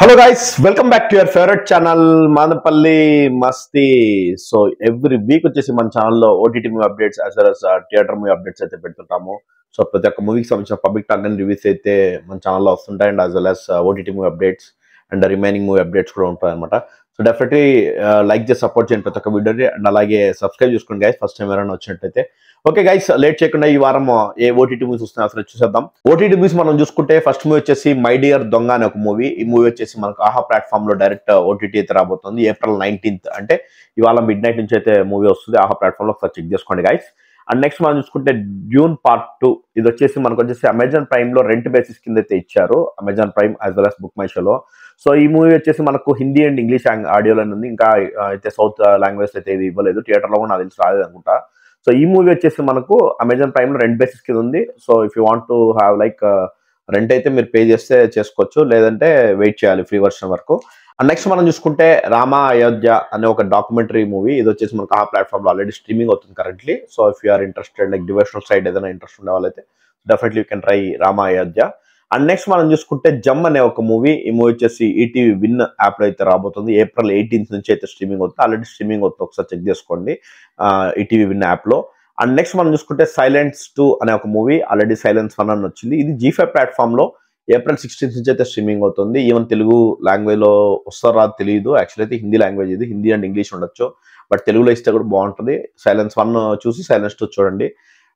hello guys welcome back to your favourite channel Manapalli Masti so every week వచ్చేసి మన ఛానల్లో OTT movie updates as well as theatre movie updates అయితే పెడుతుంటాము so ప్రతి ఒక్క మూవీకి సంబంధించిన పబ్లిక్ టాక్ అండ్ రివ్యూస్ అయితే మన ఛానల్లో వస్తుంటాయి and as well as OTT movie updates and remaining movie updates కూడా ఉంటాయి అనమాట సో డెఫినెట్లీ లైక్ చేసి సపోర్ట్ చేయండి ప్రతి ఒక్క వీడియోని అండ్ అలాగే సబ్స్క్రైబ్ చేసుకోండి గైస్ ఫస్ట్ టైం ఎవరైనా వచ్చినట్టయితే ఓకే గైస్ లేట్ చేయకుండా ఈ వారం uh, ఏ ఓటీటీ మూవీస్ వస్తున్నాయి అసలు చూసేద్దాం ఓటీటీ మూవీస్ మనం చూసుకుంటే ఫస్ట్ మూవీ వచ్చేసి మై డియర్ దొంగ అనే ఒక మూవీ ఈ మూవీ వచ్చేసి మనకు ఆహా ప్లాట్ఫామ్ లో డైరెక్ట్ ఓటీటీ uh, అయితే రాబోతుంది ఏప్రిల్ నైన్టీన్త్ అంటే ఇవాళ మిడ్ నైట్ నుంచి అయితే మూవీ వస్తుంది ఆహా ప్లాట్ఫామ్ లో ఒకసారి చెక్ చేసుకోండి గైస్ అండ్ నెక్స్ట్ మనం చూసుకుంటే డ్యూన్ పార్ట్ టూ ఇది వచ్చేసి మనకు వచ్చేసి అమెజాన్ ప్రైమ్లో రెంట్ బేసిస్ కింద అయితే ఇచ్చారు Amazon Prime as well as book my షోలో సో ఈ మూవీ వచ్చేసి మనకు హిందీ అండ్ ఇంగ్లీష్ ఆడియోలో ఉంది ఇంకా అయితే సౌత్ లాంగ్వేజ్ అయితే ఇది ఇవ్వలేదు థియేటర్లో కూడా నాకు తెలిసి రాలేదు అనుకుంటా సో ఈ మూవీ వచ్చేసి మనకు అమెజాన్ ప్రైమ్లో రెంట్ బేసిస్ కింద ఉంది so if you want to have like rent అయితే మీరు పే చేస్తే చేసుకోవచ్చు లేదంటే వెయిట్ చేయాలి ఫ్రీ వర్షన్ వరకు అండ్ నెక్స్ట్ మనం చూసుకుంటే రామ అయోధ్య అనే ఒక డాక్యుమెంటరీ మూవీ ఇది వచ్చేసి మనకు ఆ ప్లాట్ఫామ్లో ఆల్రెడీ స్ట్రీమింగ్ అవుతుంది currently so if you interested like devotional side ఏదైనా ఇంట్రెస్ట్ ఉండే వాళ్ళైతే definitely you can try Rama Ayodhya and next మనం చూసుకుంటే జమ్ అనే ఒక మూవీ ఈ మూవీ వచ్చేసి ఈటీవీ e విన్ యాప్లో అయితే రాబోతుంది ఏప్రిల్ ఎయిటీన్త్ నుంచి అయితే స్ట్రీమింగ్ అవుతుంది ఆల్రెడీ స్ట్రీమింగ్ అవుతుంది ఒకసారి చెక్ చేసుకోండి ఈటీవీ e విన్ యాప్లో అండ్ నెక్స్ట్ మనం చూసుకుంటే సైలెన్స్ టూ అనే ఒక మూవీ ఆల్రెడీ సైలెన్స్ వన్ అని వచ్చింది ఇది జీఫై ప్లాట్ఫామ్లో ఏప్రిల్ సిక్స్టీన్త్ నుంచి అయితే స్ట్రీమింగ్ అవుతుంది ఈవెన్ తెలుగు లాంగ్వేజ్లో వస్తారో రాదు తెలియదు యాక్చువల్ అయితే హిందీ లాంగ్వేజ్ ఇది హిందీ అండ్ ఇంగ్లీష్ ఉండొచ్చు బట్ తెలుగులో ఇస్తే కూడా బాగుంటుంది సైలెన్స్ వన్ చూసి సైలెన్స్ టూ చూడండి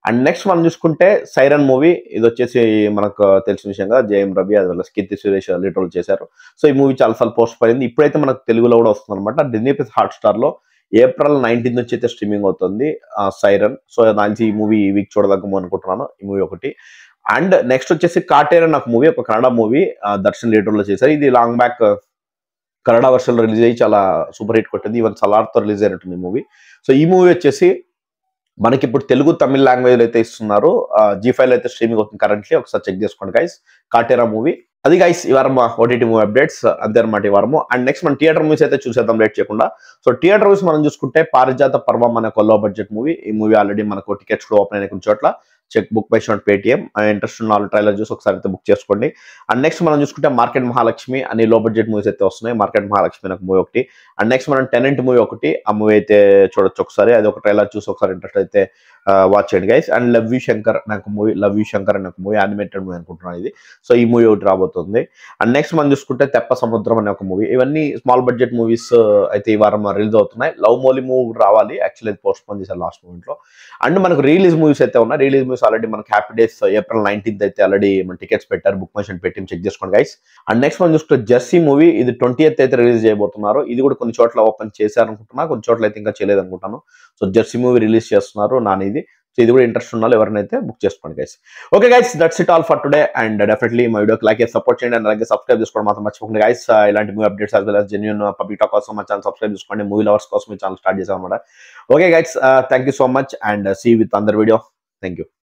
అండ్ నెక్స్ట్ మనం చూసుకుంటే సైరన్ మూవీ ఇది వచ్చేసి మనకు తెలిసిన విషయంగా జయం రవి అది వల్ల కీర్తి సురేష్ లిటరల్ చేశారు సో ఈ మూవీ చాలాసార్లు పోస్ట్ పడింది ఇప్పుడైతే మనకు తెలుగులో కూడా వస్తుంది అనమాట డిజ్నీ ప్లస్ హాట్స్టార్లో ఏప్రిల్ నైన్టీన్త్ నుంచి అయితే స్ట్రీమింగ్ అవుతుంది సైరన్ సో దానికి ఈ మూవీ ఈ వీక్ చూడదగ్గము అనుకుంటున్నాను ఈ మూవీ ఒకటి అండ్ నెక్స్ట్ వచ్చేసి కాటేర్ అని ఒక మూవీ ఒక కన్నడ మూవీ దర్శన్ థియేటర్లో చేశారు ఇది long back Kannada version release అయ్యి చాలా సూపర్ హిట్ కొట్టింది ఈవెన్ సలార్తో రిలీజ్ అయినట్టుంది మూవీ సో ఈ మూవీ వచ్చేసి మనకి ఇప్పుడు తెలుగు తమిళ లాంగ్వేజ్ అయితే ఇస్తున్నారు జీ ఫైవ్ అయితే స్ట్రీమింగ్ అవుతుంది కరెంట్లీ ఒకసారి చెక్ చేసుకోండి గైస్ కాటేరా మూవీ అది గైస్ ఈ వారం ఓటీటీ మూవీ అప్డేట్స్ అంతే అనమాట ఈ వారము అండ్ నెక్స్ట్ మనం థియేటర్ మూవీస్ అయితే చూసేద్దాం లేట్ చేయకుండా సో థియేటర్ మూవీస్ మనం చూసుకుంటే పారిజాత పర్వం అనే కొల్లో బడ్జెట్ మూవీ ఈ మూవీ ఆల్రెడీ మనకు టికెట్స్ కూడా ఓపెన్ అయిన కొన్ని చోట్ల check book my show Paytm interest ఉన్న వాళ్ళు ట్రైలర్ చూసి ఒకసారి అయితే బుక్ చేసుకోండి అండ్ నెక్స్ట్ మనం చూసుకుంటే మార్కెట్ మహాలక్ష్మి అని లో బడ్జెట్ మూవీస్ అయితే వస్తున్నాయి మార్కెట్ మహాలక్ష్మి నాకు మూవీ ఒకటి అండ్ నెక్స్ట్ మనం టెనెంట్ మూవీ ఒకటి ఆ మూవీ అయితే చూడొచ్చు ఒకసారి అది ఒక ట్రైలర్ చూసి ఒకసారి ఇంట్రెస్ట్ అయితే వాచ్ చేయండి guys and love you Shankar నాకు మూవీ లవ్ యూ శంకర్ అనే ఒక మూవీ యానిమేటెడ్ మూవీ అనుకుంటున్నాను ఇది సో ఈ మూవీ ఒకటి రాబోతుంది అండ్ నెక్స్ట్ మనం చూసుకుంటే తెప్ప సముద్రం అనే ఒక మూవీ ఇవన్నీ స్మాల్ బడ్జెట్ మూవీస్ అయితే ఈ వారం రిలీజ్ అవుతున్నాయి లవ్ మోలీ మూవీ రావాలి యాక్చువల్లీ పోస్ట్ పోన్ చేశారు లాస్ట్ లో అండ్ మనకు రిలీజ్ మూవీస్ అయితే ఉన్నాయి రిలీజ్ మూవీస్ షోస్ ఆల్రెడీ మనకి హ్యాపీ డేస్ ఏప్రిల్ నైన్టీన్త్ అయితే ఆల్రెడీ మన టికెట్స్ పెట్టారు బుక్ మోషన్ పెట్టి చెక్ చేసుకోండి గైస్ అండ్ నెక్స్ట్ మనం చూసుకుంటే జర్సీ మూవీ ఇది ట్వంటీ ఎయిత్ అయితే రిలీజ్ చేయబోతున్నారు ఇది కూడా కొన్ని చోట్ల ఓపెన్ చేశారు అనుకుంటున్నా కొన్ని చోట్ల అయితే ఇంకా చేయలేదు అనుకుంటాను సో జర్సీ మూవీ రిలీజ్ చేస్తున్నారు నాని ఇది సో ఇది కూడా ఇంట్రెస్ట్ ఉన్న ఎవరినైతే బుక్ చేసుకోండి guys okay guys that's it all for today and definitely మా వీడియోకి లైక్ సపోర్ట్ చేయండి అండ్ అలాగే సబ్స్క్రైబ్ చేసుకోవడం మాత్రం మర్చిపోకండి గైస్ uh, ఇలాంటి మూవీ updates as well as genuine public talk కోసం మా ఛానల్ సబ్స్క్రైబ్ చేసుకోండి మూవీ లవర్స్ కోసం మీ ఛానల్ స్టార్ట్ చేసాం అనమాట okay guys thank you so much and see with another video thank you